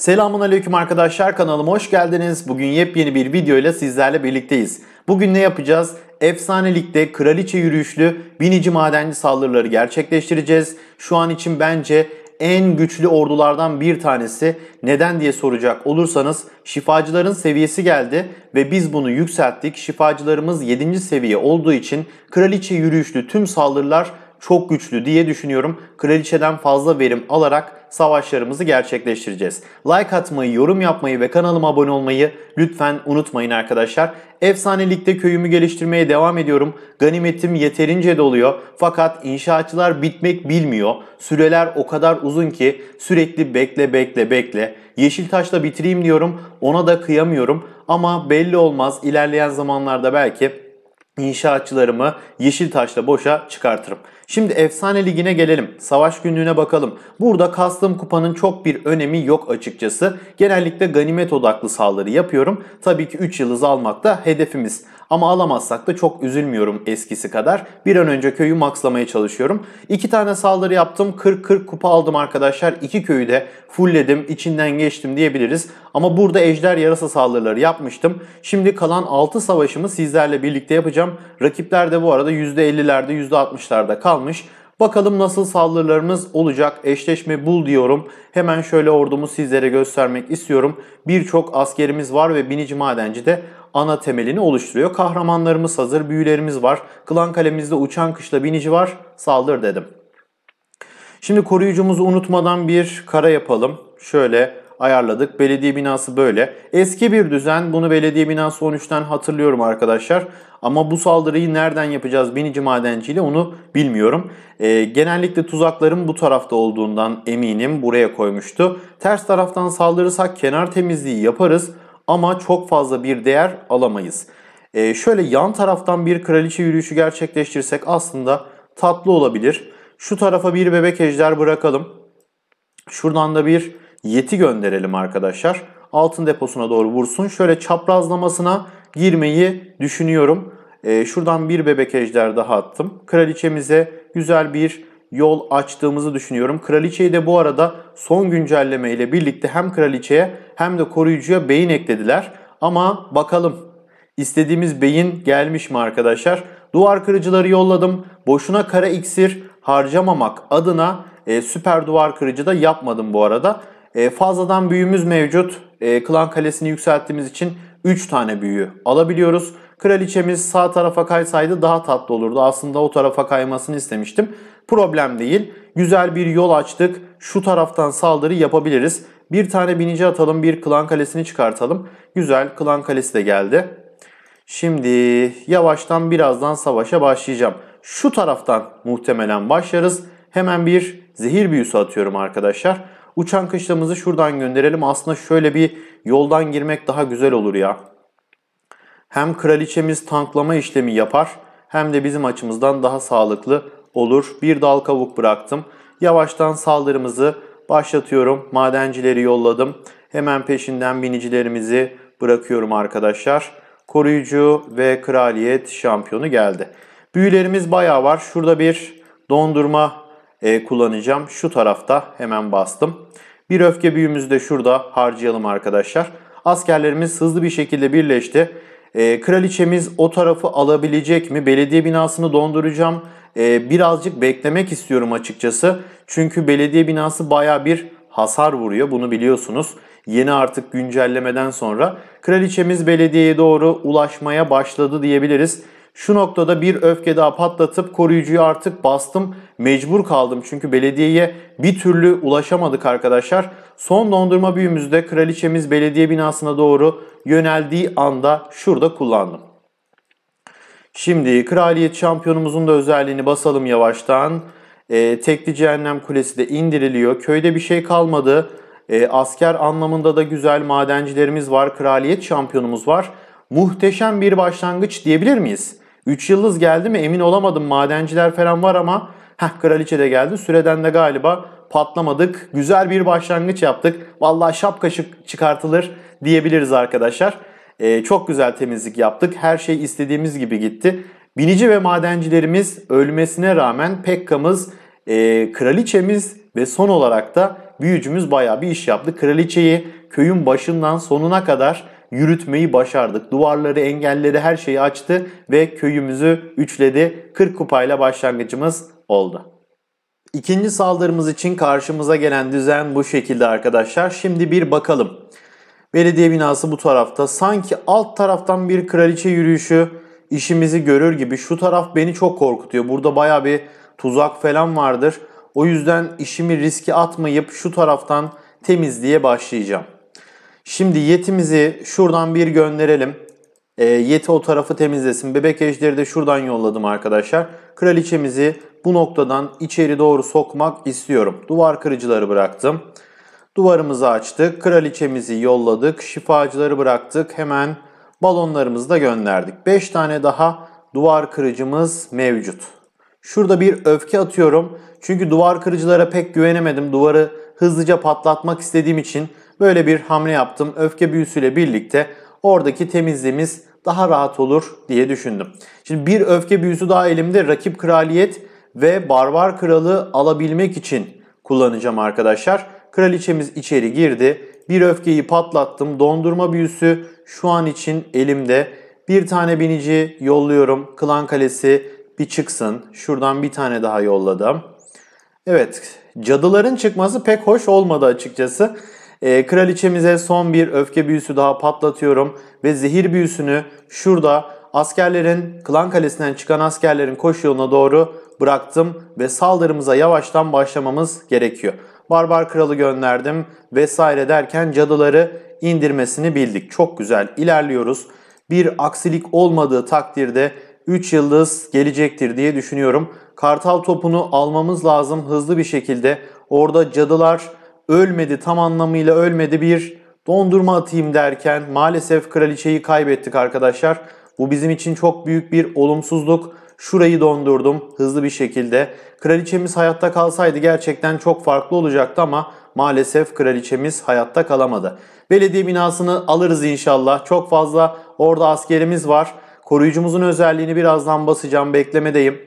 Selamun arkadaşlar kanalıma hoş geldiniz. Bugün yepyeni bir video ile sizlerle birlikteyiz. Bugün ne yapacağız? Efsane Lig'de kraliçe yürüyüşlü binici madenci saldırıları gerçekleştireceğiz. Şu an için bence en güçlü ordulardan bir tanesi. Neden diye soracak olursanız şifacıların seviyesi geldi ve biz bunu yükselttik. Şifacılarımız 7. seviye olduğu için kraliçe yürüyüşlü tüm saldırılar çok güçlü diye düşünüyorum. Kraliçeden fazla verim alarak savaşlarımızı gerçekleştireceğiz. Like atmayı, yorum yapmayı ve kanalıma abone olmayı lütfen unutmayın arkadaşlar. Efsanelikte köyümü geliştirmeye devam ediyorum. Ganimetim yeterince doluyor. Fakat inşaatçılar bitmek bilmiyor. Süreler o kadar uzun ki sürekli bekle bekle bekle. Yeşil taşla bitireyim diyorum. Ona da kıyamıyorum. Ama belli olmaz. İlerleyen zamanlarda belki İnşaatçılarımı yeşil taşla boşa çıkartırım. Şimdi efsane ligine gelelim. Savaş günlüğüne bakalım. Burada kastım kupanın çok bir önemi yok açıkçası. Genellikle ganimet odaklı saldırı yapıyorum. Tabii ki 3 yıldız almak da hedefimiz. Ama alamazsak da çok üzülmüyorum eskisi kadar. Bir an önce köyü maxlamaya çalışıyorum. İki tane saldırı yaptım. 40-40 kupa aldım arkadaşlar. İki köyü de fullledim. içinden geçtim diyebiliriz. Ama burada ejder yarasa saldırıları yapmıştım. Şimdi kalan 6 savaşımı sizlerle birlikte yapacağım. Rakipler de bu arada %50'lerde %60'larda kalmış. Bakalım nasıl saldırılarımız olacak. Eşleşme bul diyorum. Hemen şöyle ordumu sizlere göstermek istiyorum. Birçok askerimiz var ve binici madenci de ana temelini oluşturuyor. Kahramanlarımız hazır, büyülerimiz var. Klan kalemizde uçan kışla binici var. Saldır dedim. Şimdi koruyucumuzu unutmadan bir kara yapalım. Şöyle ayarladık. Belediye binası böyle. Eski bir düzen. Bunu belediye binası 13'ten hatırlıyorum arkadaşlar. Ama bu saldırıyı nereden yapacağız binici madenciyle onu bilmiyorum. Ee, genellikle tuzakların bu tarafta olduğundan eminim. Buraya koymuştu. Ters taraftan saldırırsak kenar temizliği yaparız ama çok fazla bir değer alamayız. E, şöyle yan taraftan bir kraliçe yürüyüşü gerçekleştirsek aslında tatlı olabilir. Şu tarafa bir bebek ejder bırakalım. Şuradan da bir yeti gönderelim arkadaşlar. Altın deposuna doğru vursun. Şöyle çaprazlamasına girmeyi düşünüyorum. E, şuradan bir bebek ejder daha attım. Kraliçemize güzel bir yol açtığımızı düşünüyorum. Kraliçeyi de bu arada son güncelleme ile birlikte hem kraliçeye hem de koruyucuya beyin eklediler. Ama bakalım istediğimiz beyin gelmiş mi arkadaşlar? Duvar kırıcıları yolladım. Boşuna kara iksir harcamamak adına e, süper duvar kırıcı da yapmadım bu arada. E, fazladan büyümüz mevcut. E, klan kalesini yükselttiğimiz için 3 tane büyü alabiliyoruz. Kraliçemiz sağ tarafa kaysaydı daha tatlı olurdu. Aslında o tarafa kaymasını istemiştim. Problem değil. Güzel bir yol açtık. Şu taraftan saldırı yapabiliriz. Bir tane binici atalım. Bir klan kalesini çıkartalım. Güzel klan kalesi de geldi. Şimdi yavaştan birazdan savaşa başlayacağım. Şu taraftan muhtemelen başlarız. Hemen bir zehir büyüsü atıyorum arkadaşlar. Uçan kışlamızı şuradan gönderelim. Aslında şöyle bir yoldan girmek daha güzel olur ya. Hem kraliçemiz tanklama işlemi yapar hem de bizim açımızdan daha sağlıklı olur. Bir dal kavuk bıraktım. Yavaştan saldırımızı başlatıyorum. Madencileri yolladım. Hemen peşinden binicilerimizi bırakıyorum arkadaşlar. Koruyucu ve kraliyet şampiyonu geldi. Büyülerimiz bayağı var. Şurada bir dondurma e, kullanacağım. Şu tarafta hemen bastım. Bir öfke büyümüzü de şurada harcayalım arkadaşlar. Askerlerimiz hızlı bir şekilde birleşti. E, kraliçemiz o tarafı alabilecek mi? Belediye binasını donduracağım. Ee, birazcık beklemek istiyorum açıkçası. Çünkü belediye binası baya bir hasar vuruyor bunu biliyorsunuz. Yeni artık güncellemeden sonra kraliçemiz belediyeye doğru ulaşmaya başladı diyebiliriz. Şu noktada bir öfke daha patlatıp koruyucuyu artık bastım. Mecbur kaldım çünkü belediyeye bir türlü ulaşamadık arkadaşlar. Son dondurma büyümüzde kraliçemiz belediye binasına doğru yöneldiği anda şurada kullandım. Şimdi kraliyet şampiyonumuzun da özelliğini basalım yavaştan. E, tekli cehennem kulesi de indiriliyor. Köyde bir şey kalmadı. E, asker anlamında da güzel madencilerimiz var. Kraliyet şampiyonumuz var. Muhteşem bir başlangıç diyebilir miyiz? 3 yıldız geldi mi emin olamadım. Madenciler falan var ama heh, kraliçe de geldi. Süreden de galiba patlamadık. Güzel bir başlangıç yaptık. Vallahi şapka çıkartılır diyebiliriz arkadaşlar. E, çok güzel temizlik yaptık. Her şey istediğimiz gibi gitti. Binici ve madencilerimiz ölmesine rağmen Pekka'mız, e, kraliçemiz ve son olarak da büyücümüz baya bir iş yaptı. Kraliçeyi köyün başından sonuna kadar yürütmeyi başardık. Duvarları, engelleri her şeyi açtı ve köyümüzü üçledi. 40 kupayla başlangıcımız oldu. İkinci saldırımız için karşımıza gelen düzen bu şekilde arkadaşlar. Şimdi bir bakalım. Belediye binası bu tarafta. Sanki alt taraftan bir kraliçe yürüyüşü işimizi görür gibi. Şu taraf beni çok korkutuyor. Burada baya bir tuzak falan vardır. O yüzden işimi riske atmayıp şu taraftan temizliğe başlayacağım. Şimdi yetimizi şuradan bir gönderelim. E, yeti o tarafı temizlesin. Bebek ejderi de şuradan yolladım arkadaşlar. Kraliçemizi bu noktadan içeri doğru sokmak istiyorum. Duvar kırıcıları bıraktım. Duvarımızı açtık, kraliçemizi yolladık, şifacıları bıraktık, hemen balonlarımızı da gönderdik. 5 tane daha duvar kırıcımız mevcut. Şurada bir öfke atıyorum. Çünkü duvar kırıcılara pek güvenemedim. Duvarı hızlıca patlatmak istediğim için böyle bir hamle yaptım. Öfke büyüsüyle birlikte oradaki temizliğimiz daha rahat olur diye düşündüm. Şimdi bir öfke büyüsü daha elimde rakip kraliyet ve barbar kralı alabilmek için kullanacağım arkadaşlar. Kraliçemiz içeri girdi. Bir öfkeyi patlattım. Dondurma büyüsü şu an için elimde. Bir tane binici yolluyorum. Klan Kalesi bir çıksın. Şuradan bir tane daha yolladım. Evet, cadıların çıkması pek hoş olmadı açıkçası. E, kraliçemize son bir öfke büyüsü daha patlatıyorum ve zehir büyüsünü şurada askerlerin, klan kalesinden çıkan askerlerin koşu yoluna doğru bıraktım ve saldırımıza yavaştan başlamamız gerekiyor barbar kralı gönderdim vesaire derken cadıları indirmesini bildik. Çok güzel ilerliyoruz. Bir aksilik olmadığı takdirde 3 yıldız gelecektir diye düşünüyorum. Kartal topunu almamız lazım hızlı bir şekilde. Orada cadılar ölmedi tam anlamıyla ölmedi bir dondurma atayım derken maalesef kraliçeyi kaybettik arkadaşlar. Bu bizim için çok büyük bir olumsuzluk. Şurayı dondurdum hızlı bir şekilde. Kraliçemiz hayatta kalsaydı gerçekten çok farklı olacaktı ama maalesef kraliçemiz hayatta kalamadı. Belediye binasını alırız inşallah. Çok fazla orada askerimiz var. Koruyucumuzun özelliğini birazdan basacağım. Beklemedeyim.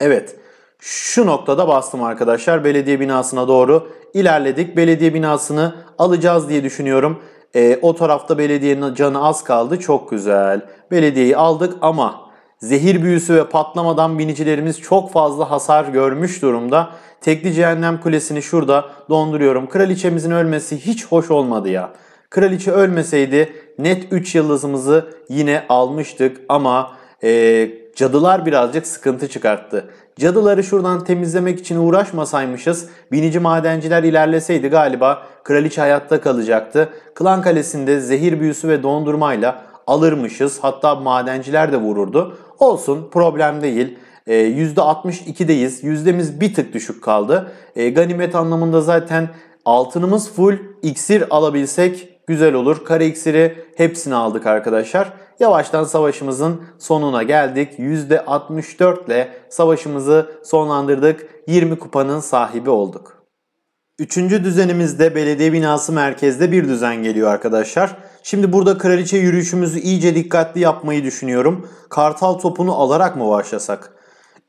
Evet. Şu noktada bastım arkadaşlar. Belediye binasına doğru ilerledik. Belediye binasını alacağız diye düşünüyorum. E, o tarafta belediyenin canı az kaldı. Çok güzel. Belediyeyi aldık ama Zehir büyüsü ve patlamadan binicilerimiz çok fazla hasar görmüş durumda. Tekli Cehennem Kulesi'ni şurada donduruyorum. Kraliçemizin ölmesi hiç hoş olmadı ya. Kraliçe ölmeseydi net 3 yıldızımızı yine almıştık ama e, cadılar birazcık sıkıntı çıkarttı. Cadıları şuradan temizlemek için uğraşmasaymışız, binici madenciler ilerleseydi galiba kraliçe hayatta kalacaktı. Klan Kalesi'nde zehir büyüsü ve dondurmayla alırmışız. Hatta madenciler de vururdu. Olsun problem değil. E, ee, %62'deyiz. Yüzdemiz bir tık düşük kaldı. E, ganimet anlamında zaten altınımız full. İksir alabilsek güzel olur. Kare iksiri hepsini aldık arkadaşlar. Yavaştan savaşımızın sonuna geldik. %64 ile savaşımızı sonlandırdık. 20 kupanın sahibi olduk. Üçüncü düzenimizde belediye binası merkezde bir düzen geliyor arkadaşlar. Şimdi burada kraliçe yürüyüşümüzü iyice dikkatli yapmayı düşünüyorum. Kartal topunu alarak mı başlasak?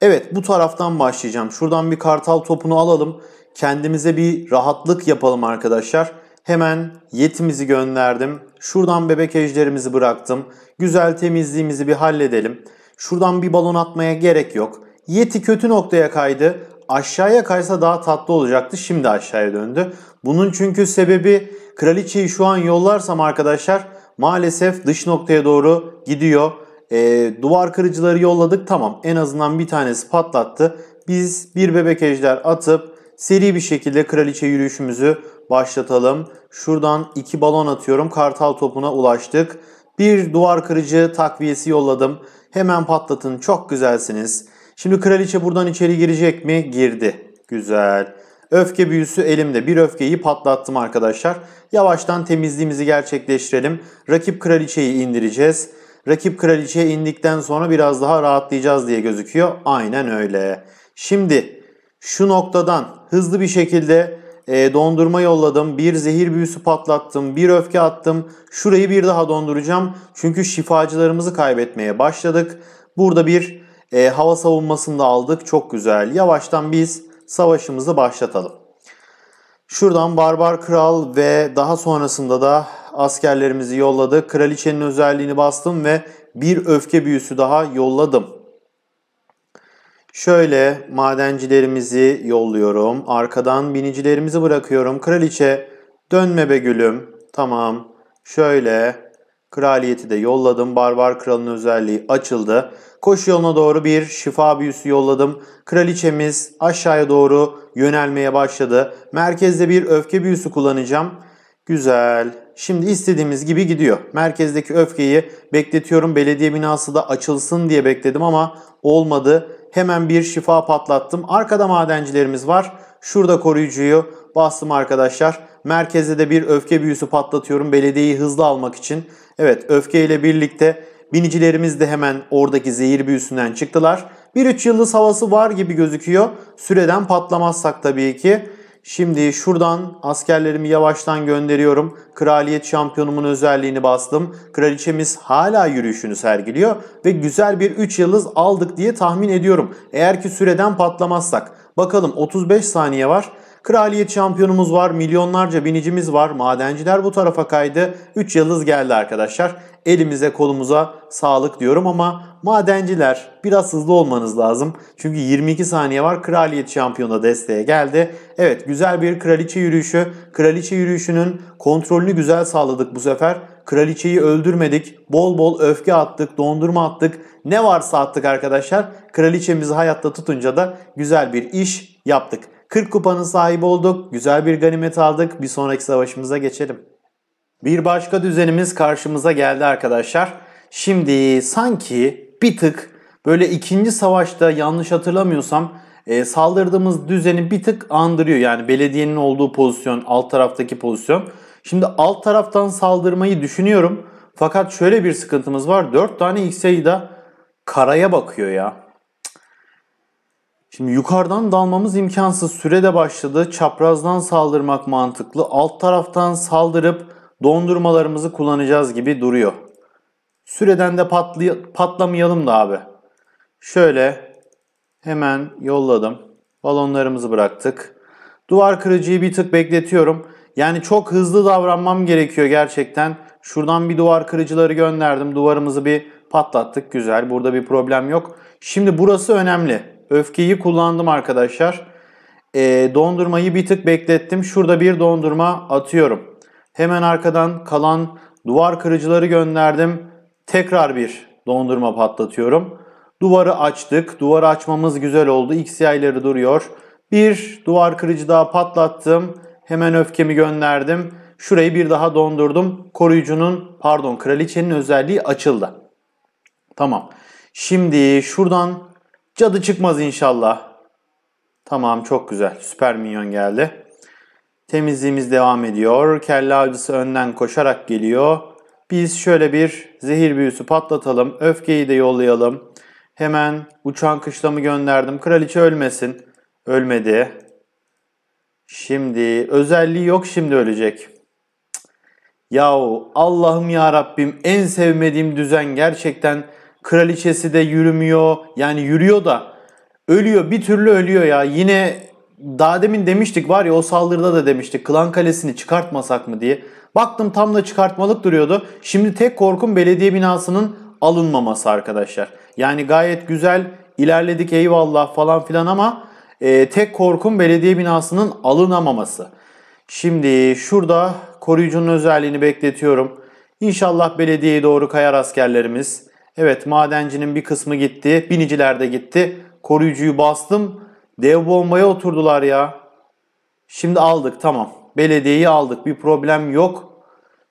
Evet bu taraftan başlayacağım. Şuradan bir kartal topunu alalım. Kendimize bir rahatlık yapalım arkadaşlar. Hemen yetimizi gönderdim. Şuradan bebek ejderimizi bıraktım. Güzel temizliğimizi bir halledelim. Şuradan bir balon atmaya gerek yok. Yeti kötü noktaya kaydı. Aşağıya kaysa daha tatlı olacaktı. Şimdi aşağıya döndü. Bunun çünkü sebebi Kraliçeyi şu an yollarsam arkadaşlar maalesef dış noktaya doğru gidiyor. E, duvar kırıcıları yolladık tamam en azından bir tanesi patlattı. Biz bir bebek ejder atıp seri bir şekilde kraliçe yürüyüşümüzü başlatalım. Şuradan iki balon atıyorum kartal topuna ulaştık. Bir duvar kırıcı takviyesi yolladım. Hemen patlatın çok güzelsiniz. Şimdi kraliçe buradan içeri girecek mi? Girdi. Güzel. Öfke büyüsü elimde. Bir öfkeyi patlattım arkadaşlar. Yavaştan temizliğimizi gerçekleştirelim. Rakip kraliçeyi indireceğiz. Rakip kraliçeye indikten sonra biraz daha rahatlayacağız diye gözüküyor. Aynen öyle. Şimdi şu noktadan hızlı bir şekilde e, dondurma yolladım. Bir zehir büyüsü patlattım. Bir öfke attım. Şurayı bir daha donduracağım. Çünkü şifacılarımızı kaybetmeye başladık. Burada bir e, hava savunmasını da aldık. Çok güzel. Yavaştan biz savaşımızı başlatalım. Şuradan Barbar Kral ve daha sonrasında da askerlerimizi yolladı. Kraliçenin özelliğini bastım ve bir öfke büyüsü daha yolladım. Şöyle madencilerimizi yolluyorum. Arkadan binicilerimizi bırakıyorum. Kraliçe dönme be gülüm. Tamam. Şöyle kraliyeti de yolladım. Barbar kralın özelliği açıldı. Koşu yoluna doğru bir şifa büyüsü yolladım. Kraliçemiz aşağıya doğru yönelmeye başladı. Merkezde bir öfke büyüsü kullanacağım. Güzel. Şimdi istediğimiz gibi gidiyor. Merkezdeki öfkeyi bekletiyorum. Belediye binası da açılsın diye bekledim ama olmadı. Hemen bir şifa patlattım. Arkada madencilerimiz var. Şurada koruyucuyu bastım arkadaşlar. Merkezde de bir öfke büyüsü patlatıyorum belediyeyi hızlı almak için. Evet öfke ile birlikte Binicilerimiz de hemen oradaki zehir büyüsünden çıktılar. Bir üç yıldız havası var gibi gözüküyor. Süreden patlamazsak tabii ki. Şimdi şuradan askerlerimi yavaştan gönderiyorum. Kraliyet şampiyonumun özelliğini bastım. Kraliçemiz hala yürüyüşünü sergiliyor ve güzel bir 3 yıldız aldık diye tahmin ediyorum. Eğer ki süreden patlamazsak. Bakalım 35 saniye var. Kraliyet şampiyonumuz var, milyonlarca binicimiz var, madenciler bu tarafa kaydı. 3 yıldız geldi arkadaşlar. Elimize kolumuza sağlık diyorum ama madenciler biraz hızlı olmanız lazım. Çünkü 22 saniye var kraliyet şampiyonu desteğe geldi. Evet güzel bir kraliçe yürüyüşü. Kraliçe yürüyüşünün kontrolünü güzel sağladık bu sefer. Kraliçeyi öldürmedik. Bol bol öfke attık, dondurma attık. Ne varsa attık arkadaşlar. Kraliçemizi hayatta tutunca da güzel bir iş yaptık. 40 kupanın sahibi olduk, güzel bir ganimet aldık. Bir sonraki savaşımıza geçelim. Bir başka düzenimiz karşımıza geldi arkadaşlar. Şimdi sanki bir tık böyle ikinci savaşta yanlış hatırlamıyorsam e, saldırdığımız düzeni bir tık andırıyor. Yani belediyenin olduğu pozisyon, alt taraftaki pozisyon. Şimdi alt taraftan saldırmayı düşünüyorum. Fakat şöyle bir sıkıntımız var. 4 tane X'e da karaya bakıyor ya. Şimdi yukarıdan dalmamız imkansız. Sürede başladı. Çaprazdan saldırmak mantıklı. Alt taraftan saldırıp dondurmalarımızı kullanacağız gibi duruyor. Süreden de patlamayalım da abi. Şöyle hemen yolladım. Balonlarımızı bıraktık. Duvar kırıcıyı bir tık bekletiyorum. Yani çok hızlı davranmam gerekiyor gerçekten. Şuradan bir duvar kırıcıları gönderdim. Duvarımızı bir patlattık. Güzel. Burada bir problem yok. Şimdi burası önemli öfkeyi kullandım arkadaşlar. E, dondurmayı bir tık beklettim. Şurada bir dondurma atıyorum. Hemen arkadan kalan duvar kırıcıları gönderdim. Tekrar bir dondurma patlatıyorum. Duvarı açtık. Duvarı açmamız güzel oldu. X yayları duruyor. Bir duvar kırıcı daha patlattım. Hemen öfkemi gönderdim. Şurayı bir daha dondurdum. Koruyucunun pardon kraliçenin özelliği açıldı. Tamam. Şimdi şuradan Cadı çıkmaz inşallah. Tamam çok güzel. Süper minyon geldi. Temizliğimiz devam ediyor. Kelle avcısı önden koşarak geliyor. Biz şöyle bir zehir büyüsü patlatalım. Öfkeyi de yollayalım. Hemen uçan kışlamı gönderdim. Kraliçe ölmesin. Ölmedi. Şimdi özelliği yok şimdi ölecek. Yahu Allah'ım ya Rabbim en sevmediğim düzen gerçekten Kraliçesi de yürümüyor. Yani yürüyor da ölüyor. Bir türlü ölüyor ya. Yine daha demin demiştik var ya o saldırıda da demiştik. Klan Kalesi'ni çıkartmasak mı diye. Baktım tam da çıkartmalık duruyordu. Şimdi tek korkum belediye binasının alınmaması arkadaşlar. Yani gayet güzel ilerledik eyvallah falan filan ama e, tek korkum belediye binasının alınamaması. Şimdi şurada koruyucunun özelliğini bekletiyorum. İnşallah belediyeye doğru kayar askerlerimiz. Evet madencinin bir kısmı gitti. Biniciler de gitti. Koruyucuyu bastım. Dev bombaya oturdular ya. Şimdi aldık tamam. Belediyeyi aldık. Bir problem yok.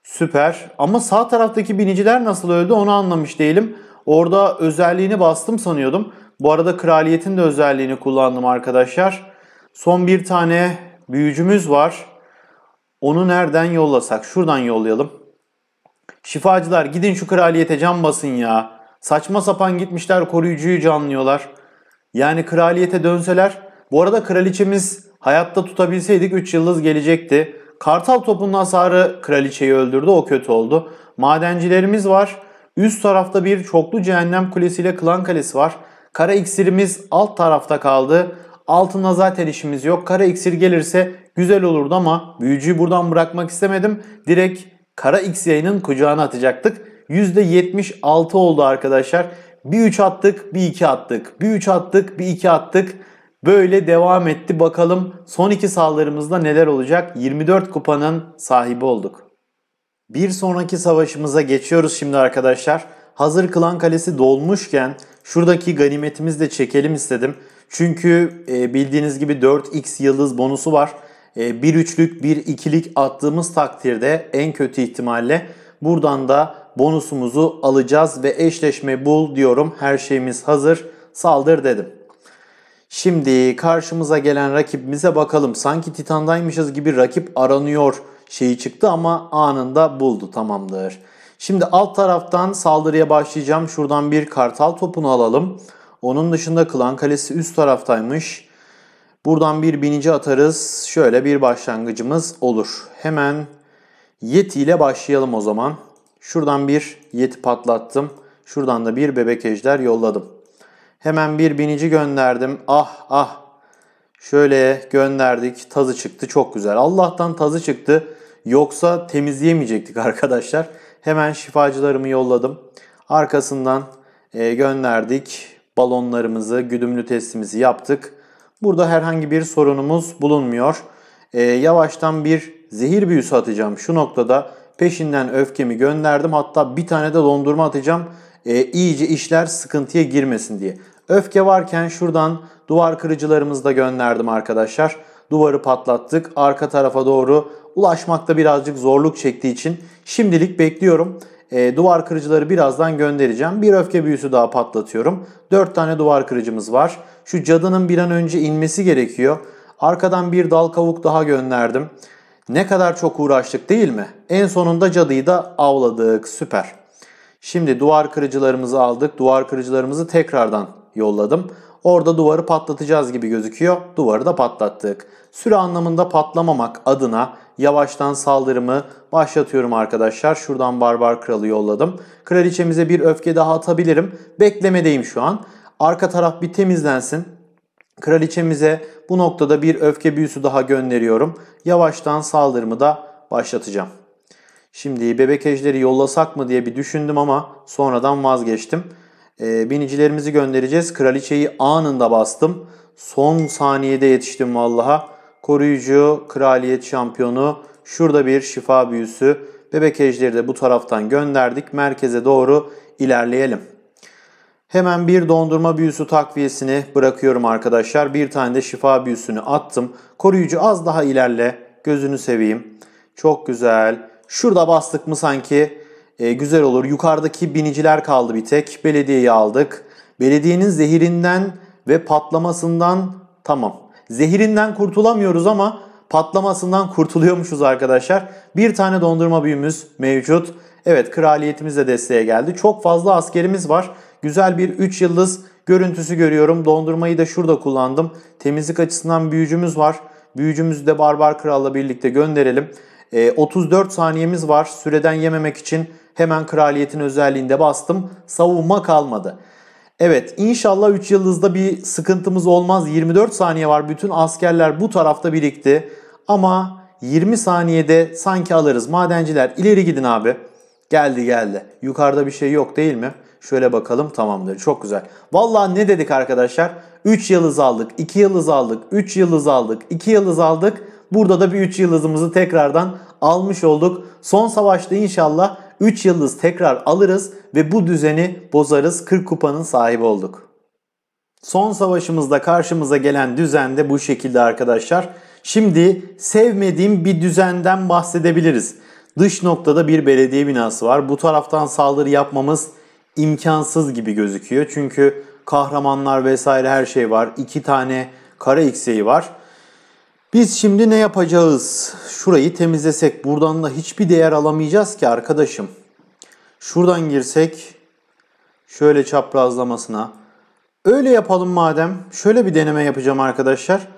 Süper. Ama sağ taraftaki biniciler nasıl öldü onu anlamış değilim. Orada özelliğini bastım sanıyordum. Bu arada kraliyetin de özelliğini kullandım arkadaşlar. Son bir tane büyücümüz var. Onu nereden yollasak? Şuradan yollayalım. Şifacılar gidin şu kraliyete can basın ya. Saçma sapan gitmişler koruyucuyu canlıyorlar. Yani kraliyete dönseler. Bu arada kraliçemiz hayatta tutabilseydik 3 yıldız gelecekti. Kartal topunun hasarı kraliçeyi öldürdü o kötü oldu. Madencilerimiz var. Üst tarafta bir çoklu cehennem kulesiyle klan kalesi var. Kara iksirimiz alt tarafta kaldı. Altında zaten işimiz yok. Kara iksir gelirse güzel olurdu ama büyücüyü buradan bırakmak istemedim. Direkt kara iksirinin kucağına atacaktık. %76 oldu arkadaşlar. Bir 3 attık, bir 2 attık. Bir 3 attık, bir 2 attık. Böyle devam etti. Bakalım son iki saldırımızda neler olacak? 24 kupanın sahibi olduk. Bir sonraki savaşımıza geçiyoruz şimdi arkadaşlar. Hazır Klan Kalesi dolmuşken şuradaki ganimetimizi de çekelim istedim. Çünkü e, bildiğiniz gibi 4x yıldız bonusu var. E, bir üçlük, bir ikilik attığımız takdirde en kötü ihtimalle buradan da bonusumuzu alacağız ve eşleşme bul diyorum. Her şeyimiz hazır. Saldır dedim. Şimdi karşımıza gelen rakibimize bakalım. Sanki Titan'daymışız gibi rakip aranıyor şeyi çıktı ama anında buldu tamamdır. Şimdi alt taraftan saldırıya başlayacağım. Şuradan bir kartal topunu alalım. Onun dışında klan kalesi üst taraftaymış. Buradan bir binici atarız. Şöyle bir başlangıcımız olur. Hemen Yeti ile başlayalım o zaman. Şuradan bir yeti patlattım. Şuradan da bir bebek ejder yolladım. Hemen bir binici gönderdim. Ah ah. Şöyle gönderdik. Tazı çıktı. Çok güzel. Allah'tan tazı çıktı. Yoksa temizleyemeyecektik arkadaşlar. Hemen şifacılarımı yolladım. Arkasından e, gönderdik. Balonlarımızı, güdümlü testimizi yaptık. Burada herhangi bir sorunumuz bulunmuyor. E, yavaştan bir zehir büyüsü atacağım. Şu noktada Peşinden öfkemi gönderdim. Hatta bir tane de dondurma atacağım. E, iyice işler sıkıntıya girmesin diye. Öfke varken şuradan duvar kırıcılarımızı da gönderdim arkadaşlar. Duvarı patlattık. Arka tarafa doğru ulaşmakta birazcık zorluk çektiği için şimdilik bekliyorum. E, duvar kırıcıları birazdan göndereceğim. Bir öfke büyüsü daha patlatıyorum. 4 tane duvar kırıcımız var. Şu cadının bir an önce inmesi gerekiyor. Arkadan bir dal kavuk daha gönderdim. Ne kadar çok uğraştık değil mi? En sonunda cadıyı da avladık. Süper. Şimdi duvar kırıcılarımızı aldık. Duvar kırıcılarımızı tekrardan yolladım. Orada duvarı patlatacağız gibi gözüküyor. Duvarı da patlattık. Süre anlamında patlamamak adına yavaştan saldırımı başlatıyorum arkadaşlar. Şuradan Barbar Kralı yolladım. Kraliçemize bir öfke daha atabilirim. Beklemedeyim şu an. Arka taraf bir temizlensin. Kraliçemize bu noktada bir öfke büyüsü daha gönderiyorum. Yavaştan saldırımı da başlatacağım. Şimdi bebek ejderi yollasak mı diye bir düşündüm ama sonradan vazgeçtim. E, binicilerimizi göndereceğiz. Kraliçeyi anında bastım. Son saniyede yetiştim vallaha. Koruyucu, kraliyet şampiyonu. Şurada bir şifa büyüsü. Bebek ejderi de bu taraftan gönderdik. Merkeze doğru ilerleyelim. Hemen bir dondurma büyüsü takviyesini bırakıyorum arkadaşlar. Bir tane de şifa büyüsünü attım. Koruyucu az daha ilerle. Gözünü seveyim. Çok güzel. Şurada bastık mı sanki e, güzel olur. Yukarıdaki biniciler kaldı bir tek. Belediyeyi aldık. Belediyenin zehirinden ve patlamasından tamam. Zehirinden kurtulamıyoruz ama patlamasından kurtuluyormuşuz arkadaşlar. Bir tane dondurma büyümüz mevcut. Evet kraliyetimiz de desteğe geldi. Çok fazla askerimiz var. Güzel bir 3 yıldız görüntüsü görüyorum. Dondurmayı da şurada kullandım. Temizlik açısından büyücümüz var. Büyücümüzü de Barbar Kral'la birlikte gönderelim. E, ee, 34 saniyemiz var. Süreden yememek için hemen kraliyetin özelliğinde bastım. Savunma kalmadı. Evet inşallah 3 yıldızda bir sıkıntımız olmaz. 24 saniye var. Bütün askerler bu tarafta birikti. Ama 20 saniyede sanki alırız. Madenciler ileri gidin abi. Geldi geldi. Yukarıda bir şey yok değil mi? Şöyle bakalım tamamdır. Çok güzel. Vallahi ne dedik arkadaşlar? 3 yıldız aldık, 2 yıldız aldık, 3 yıldız aldık, 2 yıldız aldık. Burada da bir 3 yıldızımızı tekrardan almış olduk. Son savaşta inşallah 3 yıldız tekrar alırız ve bu düzeni bozarız. 40 kupanın sahibi olduk. Son savaşımızda karşımıza gelen düzen de bu şekilde arkadaşlar. Şimdi sevmediğim bir düzenden bahsedebiliriz. Dış noktada bir belediye binası var. Bu taraftan saldırı yapmamız imkansız gibi gözüküyor. Çünkü kahramanlar vesaire her şey var. İki tane kara ekseği var. Biz şimdi ne yapacağız? Şurayı temizlesek buradan da hiçbir değer alamayacağız ki arkadaşım. Şuradan girsek şöyle çaprazlamasına. Öyle yapalım madem. Şöyle bir deneme yapacağım arkadaşlar.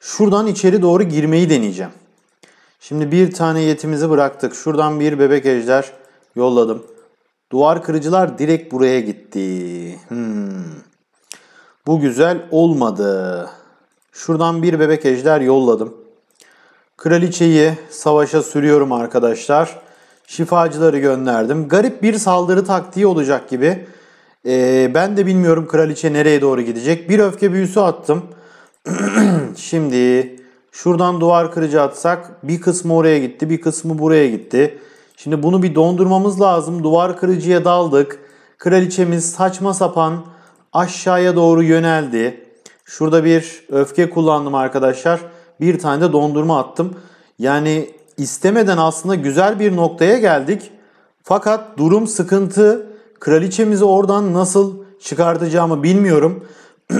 Şuradan içeri doğru girmeyi deneyeceğim. Şimdi bir tane yetimizi bıraktık. Şuradan bir bebek ejder yolladım. Duvar kırıcılar direkt buraya gitti. Hmm. Bu güzel olmadı. Şuradan bir bebek ejder yolladım. Kraliçeyi savaşa sürüyorum arkadaşlar. Şifacıları gönderdim. Garip bir saldırı taktiği olacak gibi. Ee, ben de bilmiyorum kraliçe nereye doğru gidecek. Bir öfke büyüsü attım. Şimdi şuradan duvar kırıcı atsak bir kısmı oraya gitti bir kısmı buraya gitti. Şimdi bunu bir dondurmamız lazım. Duvar kırıcıya daldık. Kraliçemiz saçma sapan aşağıya doğru yöneldi. Şurada bir öfke kullandım arkadaşlar. Bir tane de dondurma attım. Yani istemeden aslında güzel bir noktaya geldik. Fakat durum sıkıntı. Kraliçemizi oradan nasıl çıkartacağımı bilmiyorum.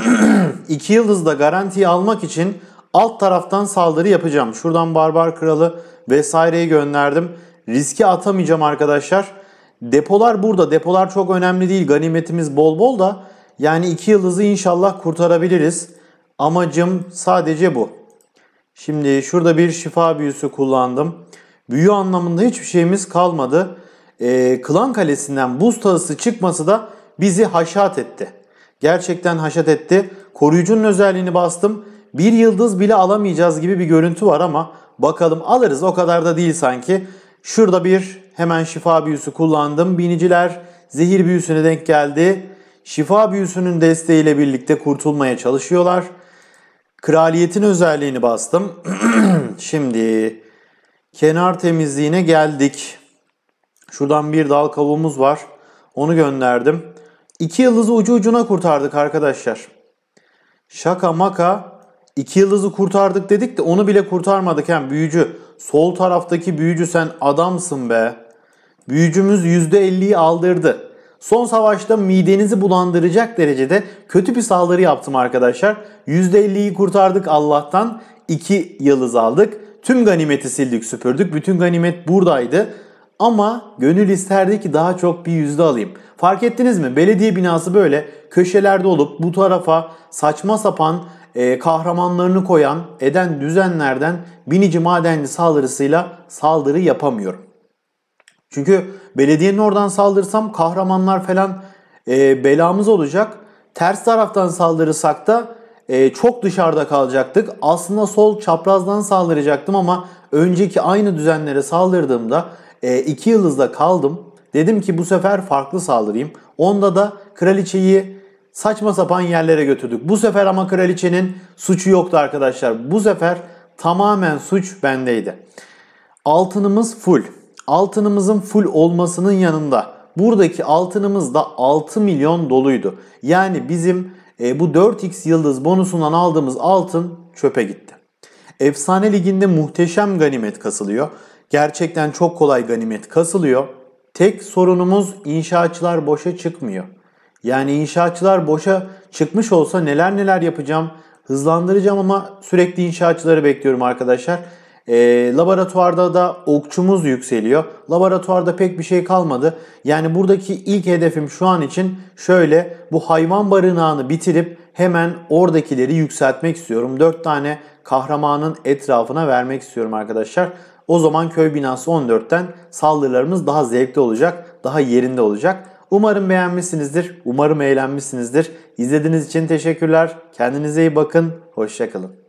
İki yıldızda garantiyi almak için alt taraftan saldırı yapacağım. Şuradan Barbar Kralı vesaireyi gönderdim. Riske atamayacağım arkadaşlar. Depolar burada. Depolar çok önemli değil. Ganimetimiz bol bol da yani 2 yıldızı inşallah kurtarabiliriz. Amacım sadece bu. Şimdi şurada bir şifa büyüsü kullandım. Büyü anlamında hiçbir şeyimiz kalmadı. Ee, Klan Kalesi'nden buz tağısı çıkması da bizi haşat etti. Gerçekten haşat etti. Koruyucunun özelliğini bastım. Bir yıldız bile alamayacağız gibi bir görüntü var ama bakalım alırız o kadar da değil sanki. Şurada bir hemen şifa büyüsü kullandım. Biniciler zehir büyüsüne denk geldi. Şifa büyüsünün desteğiyle birlikte kurtulmaya çalışıyorlar. Kraliyetin özelliğini bastım. Şimdi kenar temizliğine geldik. Şuradan bir dal kavuğumuz var. Onu gönderdim. İki yıldızı ucu ucuna kurtardık arkadaşlar. Şaka maka İki yıldızı kurtardık dedik de onu bile kurtarmadık hem büyücü. Sol taraftaki büyücü sen adamsın be. Büyücümüz %50'yi aldırdı. Son savaşta midenizi bulandıracak derecede kötü bir saldırı yaptım arkadaşlar. %50'yi kurtardık Allah'tan. 2 yıldız aldık. Tüm ganimeti sildik süpürdük. Bütün ganimet buradaydı. Ama gönül isterdi ki daha çok bir yüzde alayım. Fark ettiniz mi? Belediye binası böyle köşelerde olup bu tarafa saçma sapan e, kahramanlarını koyan, eden düzenlerden binici madenci saldırısıyla saldırı yapamıyorum. Çünkü belediyenin oradan saldırsam kahramanlar falan e, belamız olacak. Ters taraftan saldırırsak da e, çok dışarıda kalacaktık. Aslında sol çaprazdan saldıracaktım ama önceki aynı düzenlere saldırdığımda 2 e, yıldızda kaldım. Dedim ki bu sefer farklı saldırayım. Onda da kraliçeyi saçma sapan yerlere götürdük. Bu sefer ama kraliçenin suçu yoktu arkadaşlar. Bu sefer tamamen suç bendeydi. Altınımız full. Altınımızın full olmasının yanında buradaki altınımız da 6 milyon doluydu. Yani bizim e, bu 4x yıldız bonusundan aldığımız altın çöpe gitti. Efsane liginde muhteşem ganimet kasılıyor. Gerçekten çok kolay ganimet kasılıyor. Tek sorunumuz inşaatçılar boşa çıkmıyor. Yani inşaatçılar boşa çıkmış olsa neler neler yapacağım, hızlandıracağım ama sürekli inşaatçıları bekliyorum arkadaşlar. E, laboratuvarda da okçumuz yükseliyor. Laboratuvarda pek bir şey kalmadı. Yani buradaki ilk hedefim şu an için şöyle bu hayvan barınağını bitirip hemen oradakileri yükseltmek istiyorum. 4 tane kahramanın etrafına vermek istiyorum arkadaşlar. O zaman köy binası 14'ten saldırılarımız daha zevkli olacak, daha yerinde olacak. Umarım beğenmişsinizdir. Umarım eğlenmişsinizdir. İzlediğiniz için teşekkürler. Kendinize iyi bakın. Hoşçakalın.